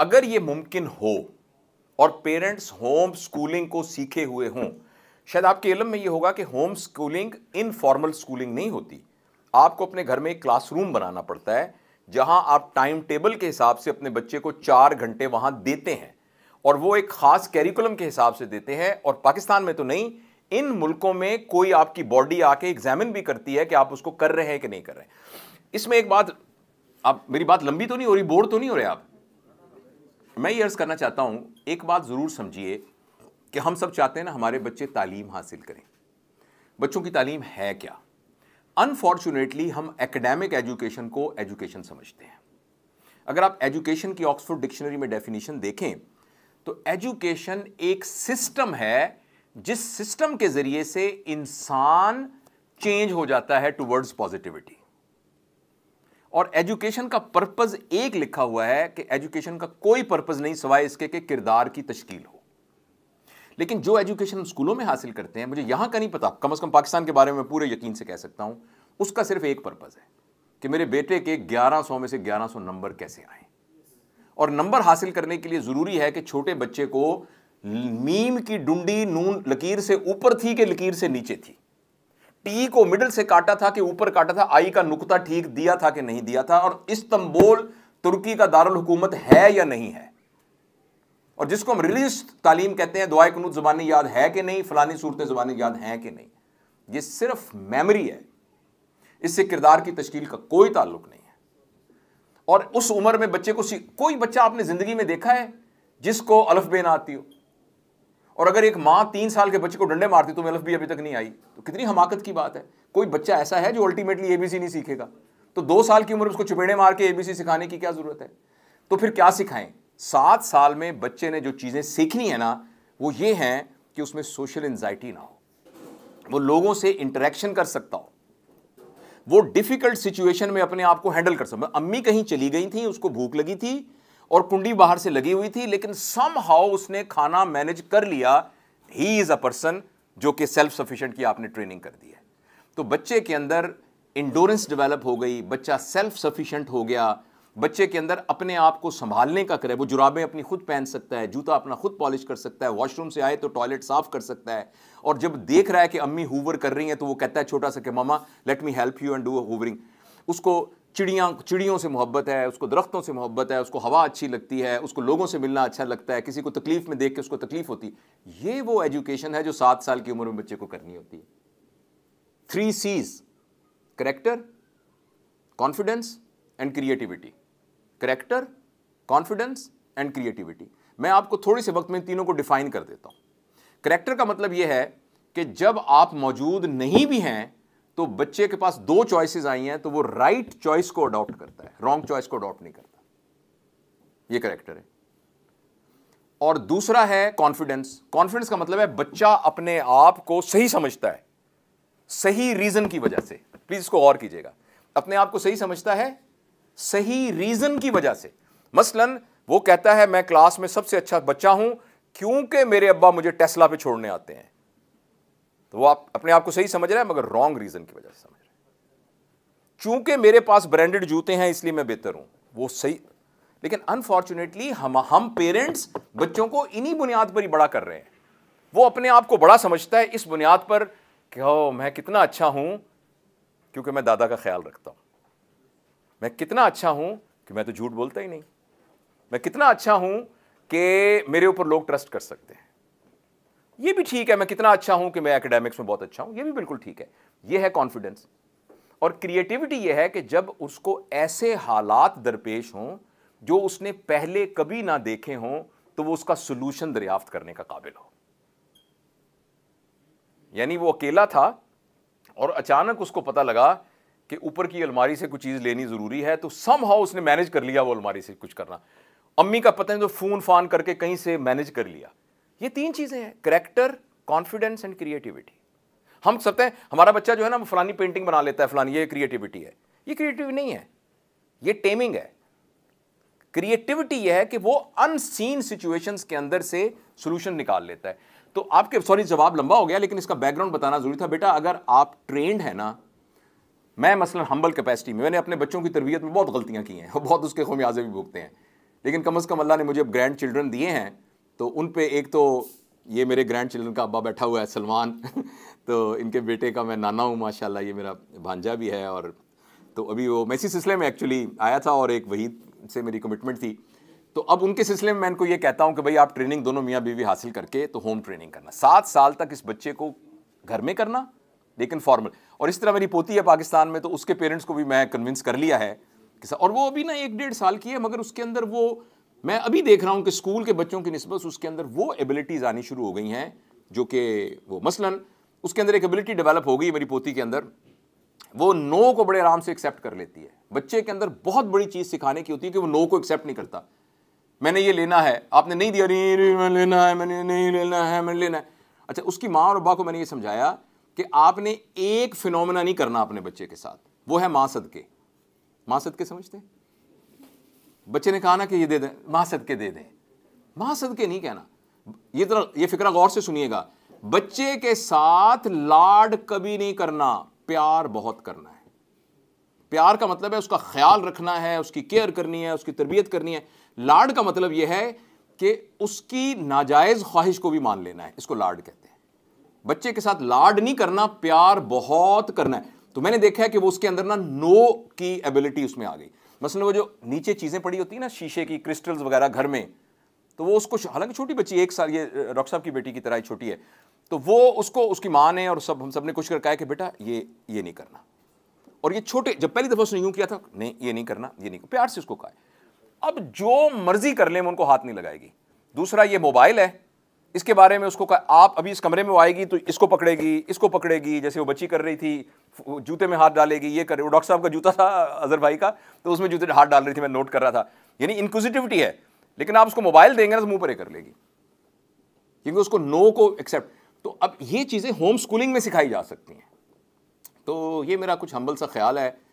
अगर ये मुमकिन हो और पेरेंट्स होम स्कूलिंग को सीखे हुए हों शायद आपके इलम में ये होगा कि होम स्कूलिंग इनफॉर्मल स्कूलिंग नहीं होती आपको अपने घर में एक क्लासरूम बनाना पड़ता है जहां आप टाइम टेबल के हिसाब से अपने बच्चे को चार घंटे वहां देते हैं और वो एक ख़ास कैरिकुलम के हिसाब से देते हैं और पाकिस्तान में तो नहीं इन मुल्कों में कोई आपकी बॉडी आके एग्जामिन भी करती है कि आप उसको कर रहे हैं कि नहीं कर रहे हैं इसमें एक बात आप मेरी बात लंबी तो नहीं हो रही बोर तो नहीं हो रहे आप मैं यर्ज़ करना चाहता हूँ एक बात ज़रूर समझिए कि हम सब चाहते हैं ना हमारे बच्चे तालीम हासिल करें बच्चों की तालीम है क्या अनफॉर्चुनेटली हम एकेडमिक एजुकेशन को एजुकेशन समझते हैं अगर आप एजुकेशन की ऑक्सफोर्ड डिक्शनरी में डेफिनेशन देखें तो एजुकेशन एक सिस्टम है जिस सिस्टम के ज़रिए से इंसान चेंज हो जाता है टुवर्ड्स पॉजिटिविटी और एजुकेशन का पर्पज़ एक लिखा हुआ है कि एजुकेशन का कोई पर्पज़ नहीं सवाए इसके कि किरदार की तश्कील हो लेकिन जो एजुकेशन हम स्कूलों में हासिल करते हैं मुझे यहाँ का नहीं पता कम अज़ कम पाकिस्तान के बारे में पूरे यकीन से कह सकता हूँ उसका सिर्फ एक पर्पज़ है कि मेरे बेटे के 1100 में से 1100 नंबर कैसे आए और नंबर हासिल करने के लिए ज़रूरी है कि छोटे बच्चे को मीम की डुंडी नून लकीर से ऊपर थी कि लकीर से नीचे थी टी को मिडल से काटा था कि ऊपर काटा था आई का नुकता ठीक दिया था कि नहीं दिया था और इस्तंबोल तुर्की का दारुल हुकूमत है या नहीं है और जिसको हम रिलीज तालीम कहते हैं दुआ कनूत ज़बानी याद है कि नहीं फलानी सूरत ज़बानी याद है कि नहीं ये सिर्फ मेमोरी है इससे किरदार की तश्कील का कोई ताल्लुक नहीं है और उस उम्र में बच्चे को कोई बच्चा आपने ज़िंदगी में देखा है जिसको अल्फ बेना आती हो और अगर एक माँ तीन साल के बच्चे को डंडे मारती तो एल अभी तक नहीं आई तो कितनी हमाकत की बात है कोई बच्चा ऐसा है जो अल्टीमेटली ए नहीं सीखेगा तो दो साल की उम्र उसको चुपेड़े मार के एबीसी सिखाने की क्या जरूरत है तो फिर क्या सिखाएं सात साल में बच्चे ने जो चीज़ें सीखनी है ना वो ये हैं कि उसमें सोशल एन्जाइटी ना हो वो लोगों से इंटरेक्शन कर सकता हो वो डिफिकल्ट सिचुएशन में अपने आप को हैंडल कर सकता अम्मी कहीं चली गई थी उसको भूख लगी थी और कुंडी बाहर से लगी हुई थी लेकिन सम हाउ उसने खाना मैनेज कर लिया ही इज़ अ पर्सन जो कि सेल्फ सफिशेंट की आपने ट्रेनिंग कर दी है तो बच्चे के अंदर इंडोरेंस डेवलप हो गई बच्चा सेल्फ सफिशेंट हो गया बच्चे के अंदर अपने आप को संभालने का करे वो जुराबें अपनी खुद पहन सकता है जूता अपना खुद पॉलिश कर सकता है वॉशरूम से आए तो टॉयलेट साफ कर सकता है और जब देख रहा है कि अम्मी हुवर कर रही हैं तो वो कहता है छोटा सा कि मामा let me help you and do a hovering उसको चिड़िया चिड़ियों से मोहब्बत है उसको दरख्तों से मोहब्बत है उसको हवा अच्छी लगती है उसको लोगों से मिलना अच्छा लगता है किसी को तकलीफ़ में देख के उसको तकलीफ़ होती है ये वो एजुकेशन है जो सात साल की उम्र में बच्चे को करनी होती है three Cs character confidence and creativity character confidence and creativity मैं आपको थोड़े से वक्त में तीनों को डिफाइन कर देता हूँ करेक्टर का मतलब यह है कि जब आप मौजूद नहीं भी हैं तो बच्चे के पास दो चॉइसेस आई हैं तो वो राइट right चॉइस को अडॉप्ट करता है रॉन्ग चॉइस को अडॉप्ट नहीं करता ये करेक्टर है और दूसरा है कॉन्फिडेंस कॉन्फिडेंस का मतलब है बच्चा अपने आप को सही समझता है सही रीजन की वजह से प्लीज इसको और कीजिएगा अपने आप को सही समझता है सही रीजन की वजह से मसलन वो कहता है मैं क्लास में सबसे अच्छा बच्चा हूं क्योंकि मेरे अब्बा मुझे टेस्ला पे छोड़ने आते हैं तो वो आप अपने आप को सही समझ रहा है मगर रॉन्ग रीज़न की वजह से समझ रहा है चूंकि मेरे पास ब्रांडेड जूते हैं इसलिए मैं बेहतर हूँ वो सही लेकिन अनफॉर्चुनेटली हम हम पेरेंट्स बच्चों को इन्हीं बुनियाद पर ही बड़ा कर रहे हैं वो अपने आप को बड़ा समझता है इस बुनियाद पर कि मैं कितना अच्छा हूं क्योंकि मैं दादा का ख्याल रखता हूं मैं कितना अच्छा हूँ कि मैं तो झूठ बोलता ही नहीं मैं कितना अच्छा हूँ कि मेरे ऊपर लोग ट्रस्ट कर सकते हैं ये भी ठीक है मैं कितना अच्छा हूं कि मैं एकेडमिक्स में बहुत अच्छा हूं ये भी बिल्कुल ठीक है ये है कॉन्फिडेंस और क्रिएटिविटी ये है कि जब उसको ऐसे हालात दरपेश हों जो उसने पहले कभी ना देखे हों तो वो उसका सोल्यूशन दरियाफ्त करने का काबिल हो यानी वो अकेला था और अचानक उसको पता लगा कि ऊपर की अलमारी से कुछ चीज़ लेनी ज़रूरी है तो सम हाउ उसने मैनेज कर लिया वो अलमारी से कुछ करना अम्मी का पता है तो फ़ोन फान करके कहीं से मैनेज कर लिया ये तीन चीज़ें हैं करेक्टर कॉन्फिडेंस एंड क्रिएटिविटी हम सब हैं हमारा बच्चा जो है ना वो फलानी पेंटिंग बना लेता है फलानी ये क्रिएटिविटी है ये क्रिएटिव नहीं है ये टेमिंग है क्रिएटिविटी यह है कि वो अनसीन सिचुएशंस के अंदर से सोल्यूशन निकाल लेता है तो आपके सॉरी जवाब लंबा हो गया लेकिन इसका बैकग्राउंड बताना जरूरी था बेटा अगर आप ट्रेंड है ना मैं मसलन हम्बल कैपेसिटी में मैंने अपने बच्चों की तरबियत में बहुत गलतियां की हैं और बहुत उसके खमियाजे भी भुगते हैं लेकिन कम अज़ कम अल्लाह ने मुझे ग्रैंड चिल्ड्रन दिए हैं तो उन पे एक तो ये मेरे ग्रैंड चिल्ड्रन का अब्बा बैठा हुआ है सलमान तो इनके बेटे का मैं नाना हूँ माशाल्लाह ये मेरा भांजा भी है और तो अभी वो मैं इसी सिलसिले में एक्चुअली आया था और एक वही से मेरी कमिटमेंट थी तो अब उनके सिलसिले में मैं इनको ये कहता हूँ कि भाई आप ट्रेनिंग दोनों मियाँ बीवी हासिल करके तो होम ट्रेनिंग करना सात साल तक इस बच्चे को घर में करना लेकिन फॉर्मल और इस तरह मेरी पोती है पाकिस्तान में तो उसके पेरेंट्स को भी मैं कन्विंस कर लिया है कि और वो अभी ना एक डेढ़ साल की है मगर उसके अंदर वो मैं अभी देख रहा हूँ कि स्कूल के बच्चों की नस्बत उसके अंदर वो एबिलिटीज़ आनी शुरू हो गई हैं जो कि वो मसलन उसके अंदर एक एबिलिटी डेवलप हो गई मेरी पोती के अंदर वो नो को बड़े आराम से एक्सेप्ट कर लेती है बच्चे के अंदर बहुत बड़ी चीज़ सिखाने की होती है कि वो नो को एक्सेप्ट नहीं करता मैंने ये लेना है आपने नहीं दिया नहीं मैं लेना है मैंने नहीं लेना है मैंने लेना है अच्छा उसकी माँ और अबा को मैंने ये समझाया कि आपने एक फिनोमिना नहीं करना अपने बच्चे के साथ वो है माँ सदके माँ सदके समझते हैं बच्चे ने कहा ना कि ये दे दें महासद के दे दें महासद के नहीं कहना ये तरह ये फिक्र गौर से सुनिएगा बच्चे के साथ लाड कभी नहीं करना प्यार बहुत करना है प्यार का मतलब है उसका ख्याल रखना है उसकी केयर करनी है उसकी तरबियत करनी है लाड का मतलब यह है कि उसकी नाजायज़ ख्वाहिश को भी मान लेना है इसको लाड कहते हैं बच्चे के साथ लाड नहीं करना प्यार बहुत करना है तो मैंने देखा है कि वो उसके अंदर ना नो की एबिलिटी उसमें आ गई मसलन वो जो नीचे चीज़ें पड़ी होती हैं ना शीशे की क्रिस्टल्स वगैरह घर में तो वो उसको हालांकि छोटी बच्ची एक साल ये डॉक्टर साहब की बेटी की तरह छोटी है तो वो उसको उसकी माँ ने और सब हम सब ने कुछ कर कहा कि बेटा ये ये नहीं करना और ये छोटे जब पहली दफ़ा उसने यूँ किया था नहीं ये नहीं करना ये नहीं प्यार से उसको कहा अब जो मर्जी कर ले उनको हाथ नहीं लगाएगी दूसरा ये मोबाइल है इसके बारे में उसको आप अभी इस कमरे में आएगी तो इसको पकड़ेगी इसको पकड़ेगी जैसे वो बच्ची कर रही थी जूते में हाथ डालेगी ये कर वो डॉक्टर साहब का जूता था अजहर भाई का तो उसमें जूते हाथ डाल रही थी मैं नोट कर रहा था यानी इंक्विजिटिविटी है लेकिन आप उसको मोबाइल देंगे ना तो मुंह पर कर लेगी क्योंकि उसको नो को एक्सेप्ट तो अब ये चीज़ें होम स्कूलिंग में सिखाई जा सकती हैं तो ये मेरा कुछ हम्बल सा ख्याल है